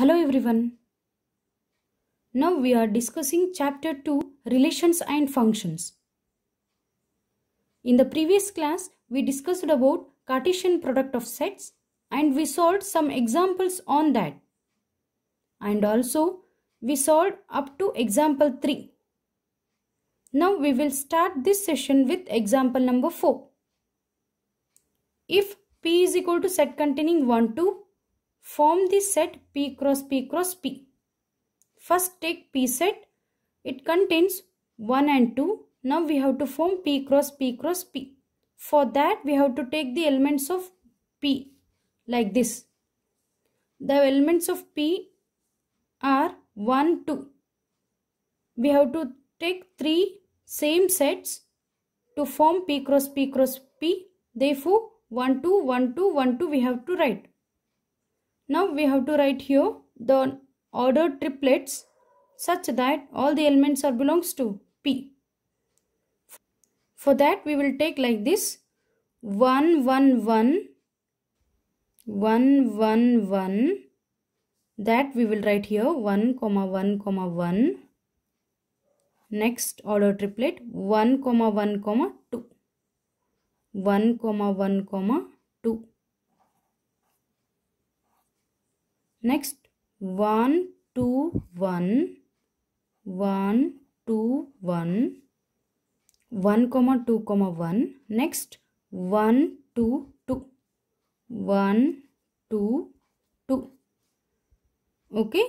Hello everyone. Now we are discussing chapter 2 relations and functions. In the previous class we discussed about Cartesian product of sets and we solved some examples on that. And also we solved up to example 3. Now we will start this session with example number 4. If P is equal to set containing 1, 2, Form the set P cross P cross P. First take P set. It contains 1 and 2. Now we have to form P cross P cross P. For that we have to take the elements of P like this. The elements of P are 1, 2. We have to take 3 same sets to form P cross P cross P. Therefore 1, 2, 1, 2, 1, 2 we have to write. Now we have to write here the ordered triplets such that all the elements are belongs to P. For that we will take like this 1 1 1 1 1 1 that we will write here 1 comma 1 comma 1 next order triplet 1 comma 1 comma 2 1 comma 1 comma 2 Next, 1, 2, 1, 1, 2, 1, 1, comma 2, comma 1. Next, 1, 2, 2, 1, 2, 2. Okay.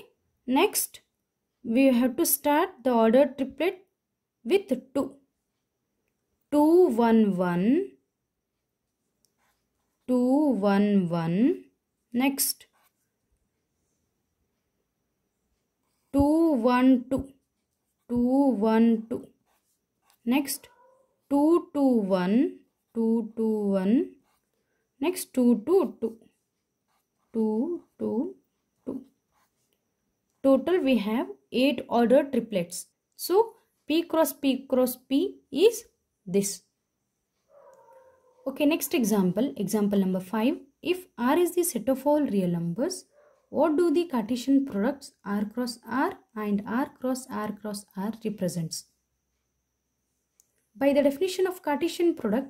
Next, we have to start the order triplet with 2. 2, 1, 1, 2, 1, 1. Next, two one two two one two next two two one two two one next two two two two two two total we have eight order triplets so p cross p cross p is this okay next example example number 5 if r is the set of all real numbers what do the Cartesian products r cross r and r cross r cross r represents? By the definition of Cartesian product,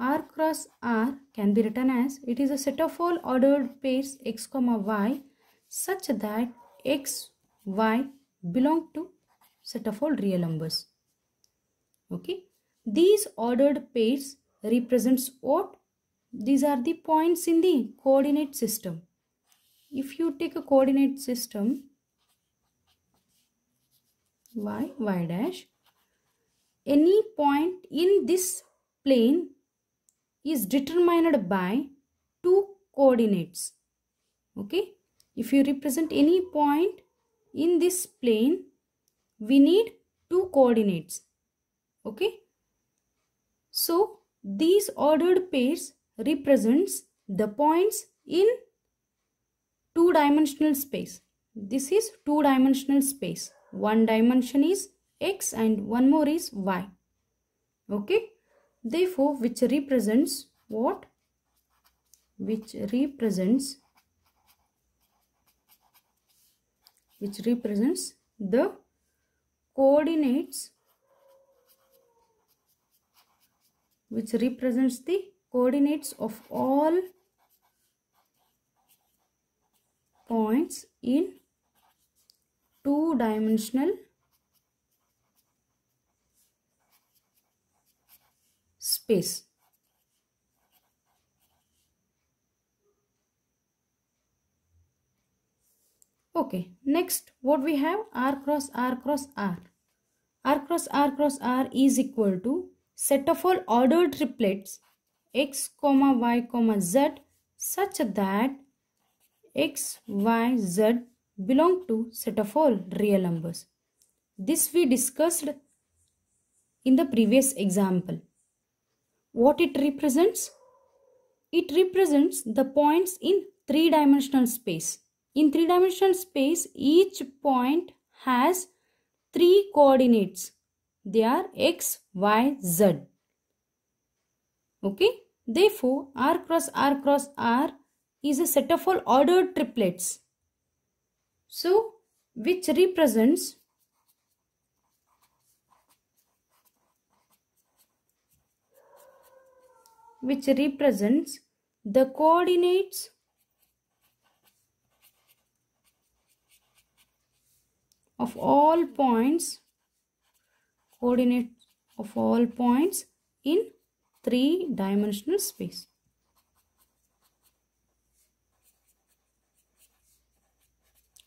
r cross r can be written as it is a set of all ordered pairs x comma y such that x y belong to set of all real numbers. Okay. These ordered pairs represents what? These are the points in the coordinate system if you take a coordinate system y, y dash, any point in this plane is determined by two coordinates. Okay. If you represent any point in this plane, we need two coordinates. Okay. So, these ordered pairs represents the points in two-dimensional space. This is two-dimensional space. One dimension is x and one more is y. Okay. Therefore, which represents what? Which represents which represents the coordinates which represents the coordinates of all points in two dimensional space. Okay, next what we have r cross r cross r. r cross r cross r is equal to set of all ordered triplets x comma y comma z such that x, y, z belong to set of all real numbers. This we discussed in the previous example. What it represents? It represents the points in three-dimensional space. In three-dimensional space, each point has three coordinates. They are x, y, z. Okay. Therefore, r cross r cross r is a set of all ordered triplets. So, which represents which represents the coordinates of all points coordinate of all points in three dimensional space.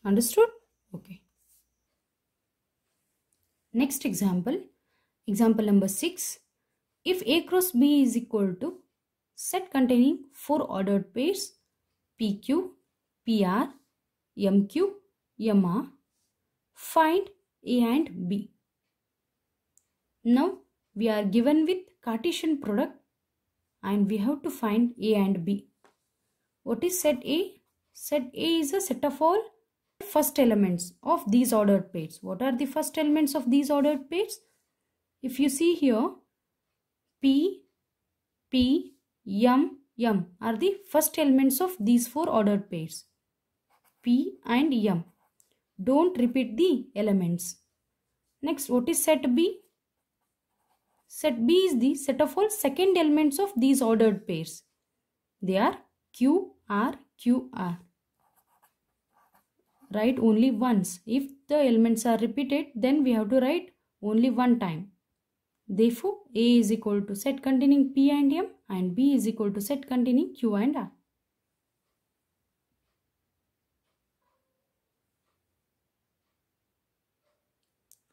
Understood? Okay. Next example, example number 6. If A cross B is equal to set containing four ordered pairs PQ, PR, MQ, MR, find A and B. Now we are given with Cartesian product and we have to find A and B. What is set A? Set A is a set of all first elements of these ordered pairs. What are the first elements of these ordered pairs? If you see here, P, P, M, M are the first elements of these four ordered pairs. P and M. Don't repeat the elements. Next, what is set B? Set B is the set of all second elements of these ordered pairs. They are Q, R, Q, R write only once. If the elements are repeated, then we have to write only one time. Therefore, A is equal to set containing P and M and B is equal to set containing Q and R.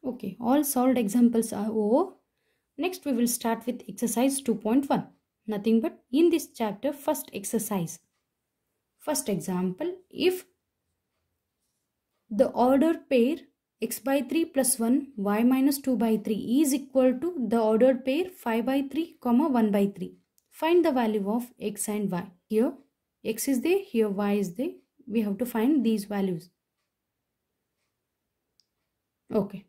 Okay, all solved examples are over. Next, we will start with exercise 2.1. Nothing but in this chapter, first exercise. First example, if the ordered pair x by 3 plus 1 y minus 2 by 3 is equal to the ordered pair 5 by 3 comma 1 by 3. Find the value of x and y. Here x is there, here y is there. We have to find these values. Okay.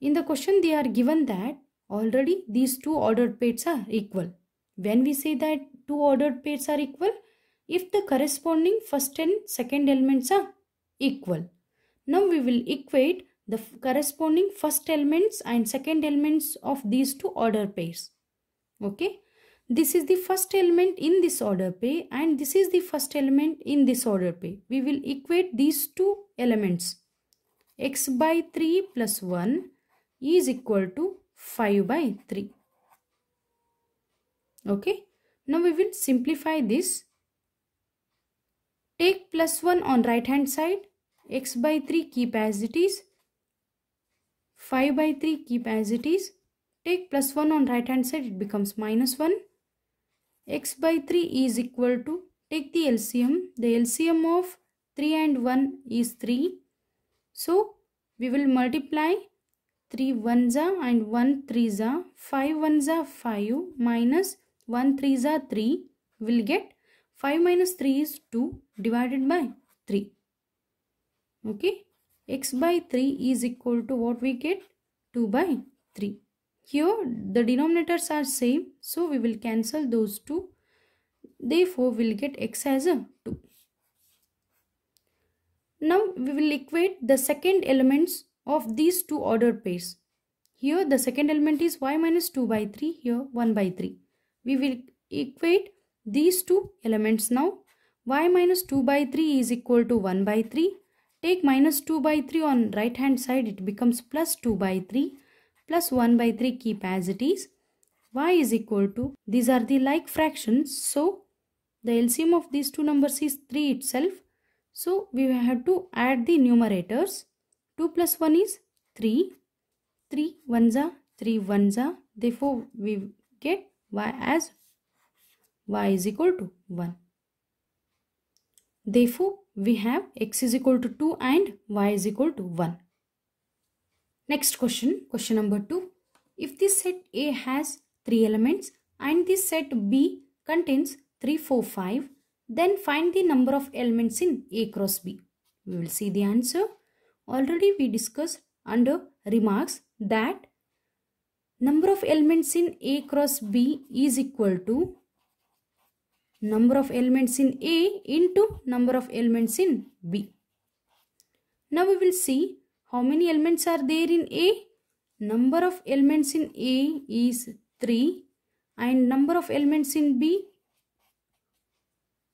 In the question they are given that already these two ordered pairs are equal. When we say that two ordered pairs are equal, if the corresponding first and second elements are equal. Now we will equate the corresponding first elements and second elements of these two order pairs. Okay. This is the first element in this order pair and this is the first element in this order pair. We will equate these two elements. x by 3 plus 1 is equal to 5 by 3. Okay. Now we will simplify this. Take plus 1 on right hand side x by 3 keep as it is 5 by 3 keep as it is take plus 1 on right hand side it becomes minus 1 x by 3 is equal to take the LCM the LCM of 3 and 1 is 3 so we will multiply 3 ones are and 1 threes are 5 ones are 5 minus 1 threes are 3 will get 5 minus 3 is 2 divided by 3 okay x by 3 is equal to what we get 2 by 3 here the denominators are same so we will cancel those two therefore we'll get x as a 2 now we will equate the second elements of these two order pairs here the second element is y minus 2 by 3 here 1 by 3 we will equate these two elements now y minus 2 by 3 is equal to 1 by 3 Take minus 2 by 3 on right hand side it becomes plus 2 by 3 plus 1 by 3 keep as it is. y is equal to these are the like fractions so the LCM of these two numbers is 3 itself. So we have to add the numerators. 2 plus 1 is 3. 3 ones are 3 ones are therefore we get y as y is equal to 1. Therefore, we have x is equal to 2 and y is equal to 1. Next question, question number 2. If this set A has 3 elements and this set B contains 3, 4, 5, then find the number of elements in A cross B. We will see the answer. Already we discussed under remarks that number of elements in A cross B is equal to number of elements in A into number of elements in B. Now we will see how many elements are there in A. Number of elements in A is 3 and number of elements in B.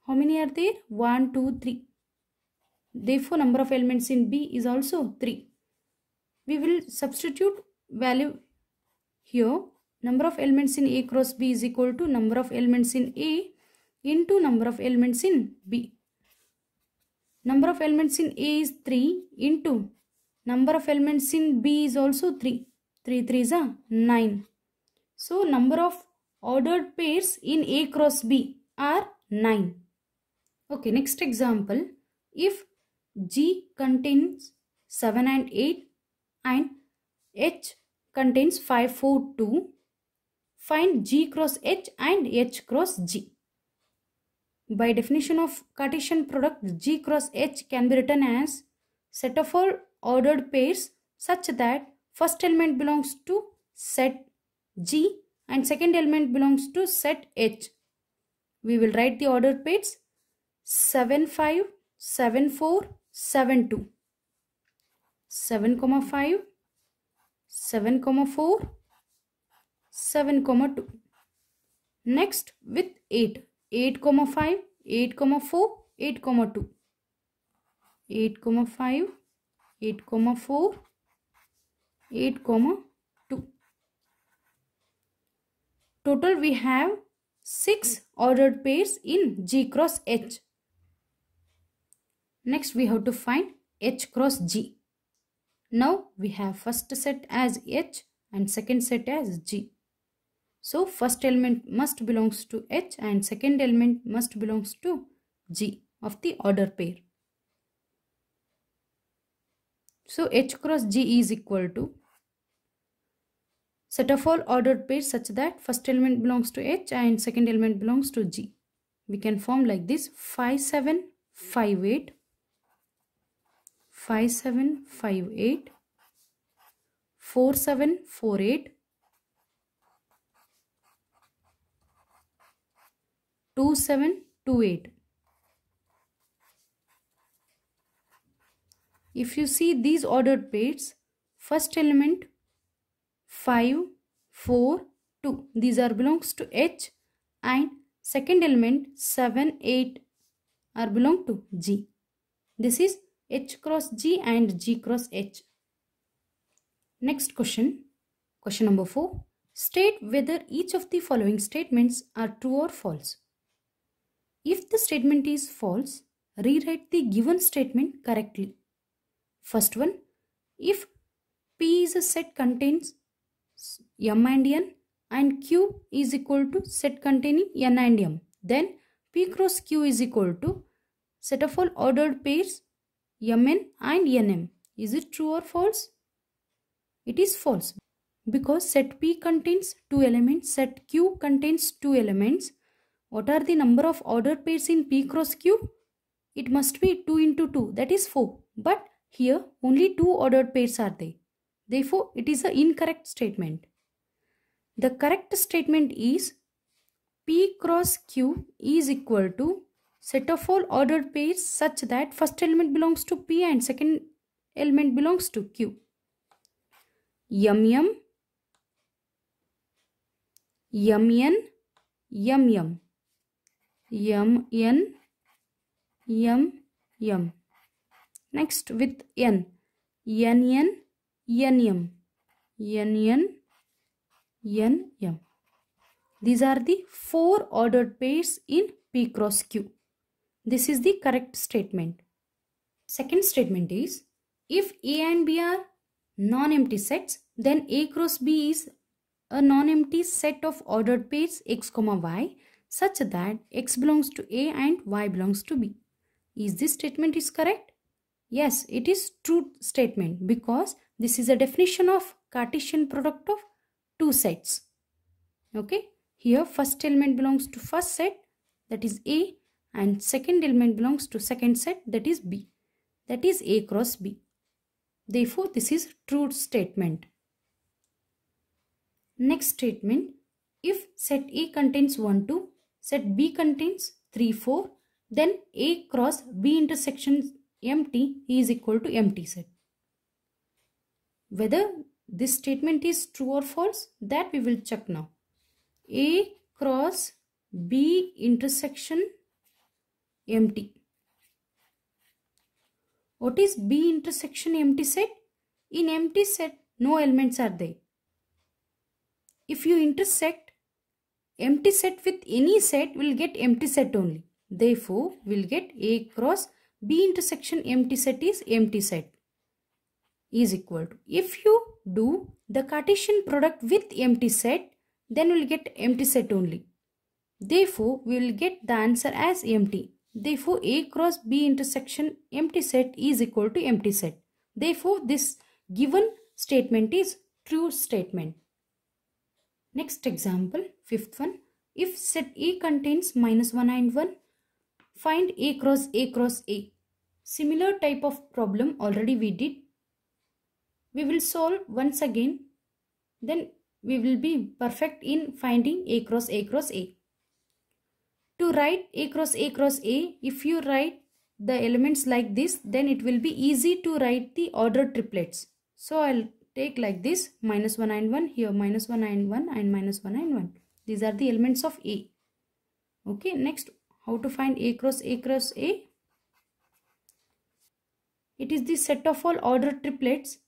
How many are there? 1, 2, 3. Therefore, number of elements in B is also 3. We will substitute value here. Number of elements in A cross B is equal to number of elements in A into number of elements in B. Number of elements in A is 3 into number of elements in B is also 3. 3 3 is a 9. So number of ordered pairs in A cross B are 9. Okay, next example. If G contains 7 and 8 and H contains 5, 4, 2, find G cross H and H cross G. By definition of Cartesian product, G cross H can be written as set of all ordered pairs such that first element belongs to set G and second element belongs to set H. We will write the ordered pairs 7, 5, 7, 4, 7, 2. 7, comma 5, 7, comma 4, 7, comma 2. Next with 8. 8 comma 5 8 comma 4 8 comma 2 8 comma 5 8 comma 4 8 comma 2 total we have 6 ordered pairs in G cross H next we have to find H cross G now we have first set as H and second set as G so first element must belongs to H and second element must belongs to G of the order pair. So H cross G is equal to set of all ordered pairs such that first element belongs to H and second element belongs to G. We can form like this 5, 7, 5, 8, 5, 7, 5, 8, 4, 7, 4, 8, 2728 if you see these ordered pairs first element 5 4 2 these are belongs to h and second element 7 8 are belong to g this is h cross g and g cross h next question question number 4 state whether each of the following statements are true or false if the statement is false, rewrite the given statement correctly. First one, if P is a set contains M and N and Q is equal to set containing N and M, then P cross Q is equal to set of all ordered pairs Mn and Nm. Is it true or false? It is false because set P contains two elements, set Q contains two elements what are the number of ordered pairs in P cross Q? It must be 2 into 2 that is 4. But here only 2 ordered pairs are there. Therefore it is an incorrect statement. The correct statement is P cross Q is equal to set of all ordered pairs such that first element belongs to P and second element belongs to Q. Yum yum, yum yum, yum yum. M N M M. Next with N. N N N M. N N N M. These are the four ordered pairs in P cross Q. This is the correct statement. Second statement is if A and B are non-empty sets then A cross B is a non-empty set of ordered pairs x, y such that x belongs to A and y belongs to B. Is this statement is correct? Yes, it is true statement because this is a definition of Cartesian product of two sets. Okay, here first element belongs to first set that is A and second element belongs to second set that is B. That is A cross B. Therefore, this is true statement. Next statement, if set A contains 1, 2, Set B contains 3, 4. Then A cross B intersection empty is equal to empty set. Whether this statement is true or false that we will check now. A cross B intersection empty. What is B intersection empty set? In empty set no elements are there. If you intersect empty set with any set will get empty set only. Therefore, we'll get A cross B intersection empty set is empty set is equal to. If you do the Cartesian product with empty set, then we'll get empty set only. Therefore, we will get the answer as empty. Therefore, A cross B intersection empty set is equal to empty set. Therefore, this given statement is true statement. Next example, fifth one. If set E contains minus 1 and 1, find A cross A cross A. Similar type of problem already we did. We will solve once again. Then we will be perfect in finding A cross A cross A. To write A cross A cross A, if you write the elements like this, then it will be easy to write the ordered triplets. So I'll Take like this minus 1 and 1 here minus 1 and 1 and minus 1 and 1. These are the elements of A. Okay, next how to find A cross A cross A? It is the set of all ordered triplets.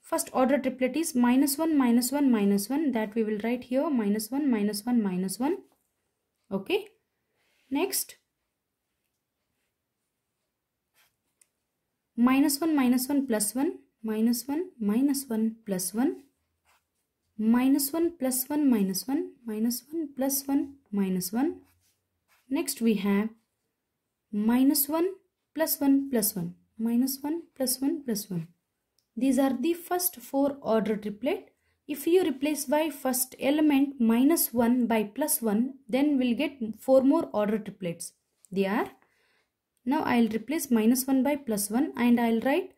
First order triplet is minus 1, minus 1, minus 1. That we will write here minus 1, minus 1, minus 1. Okay. Next, minus 1 minus 1 plus 1 minus 1 minus 1 plus 1 minus 1 plus 1 minus 1 minus 1 plus 1 minus 1 next we have minus 1 plus 1 plus 1 minus 1 plus 1 plus 1 these are the first four order triplet if you replace by first element minus 1 by plus 1 then we'll get four more order triplets they are now I will replace minus 1 by plus 1 and I will write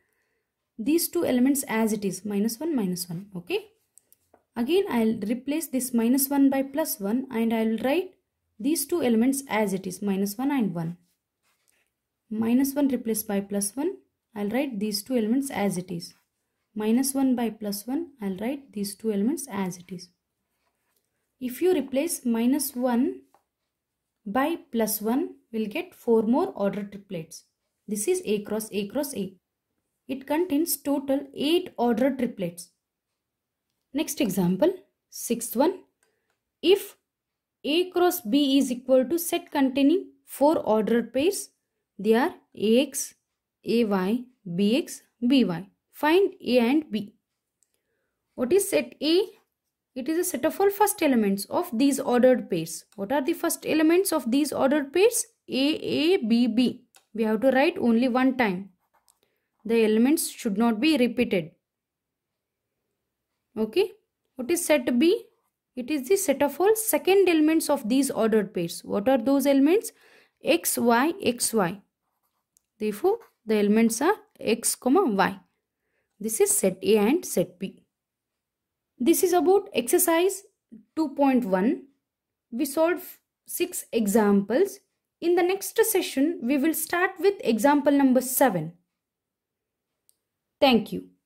these two elements as it is minus 1 minus 1 okay. Again I will replace this minus 1 by plus 1 and I will write these two elements as it is minus 1 and 1. Minus 1 replaced by plus 1 I will write these two elements as it is. Minus 1 by plus 1 I will write these two elements as it is. If you replace minus 1 by plus 1 will get 4 more order triplets. This is A cross A cross A. It contains total 8 order triplets. Next example, sixth one. If A cross B is equal to set containing 4 order pairs, they are AX, AY, BX, BY. Find A and B. What is set A? It is a set of all first elements of these ordered pairs. What are the first elements of these ordered pairs? A, A, B, B. We have to write only one time. The elements should not be repeated. Okay. What is set B? It is the set of all second elements of these ordered pairs. What are those elements? X, Y, X, Y. Therefore, the elements are x, comma y. This is set A and set B. This is about exercise 2.1. We solved 6 examples. In the next session, we will start with example number 7. Thank you.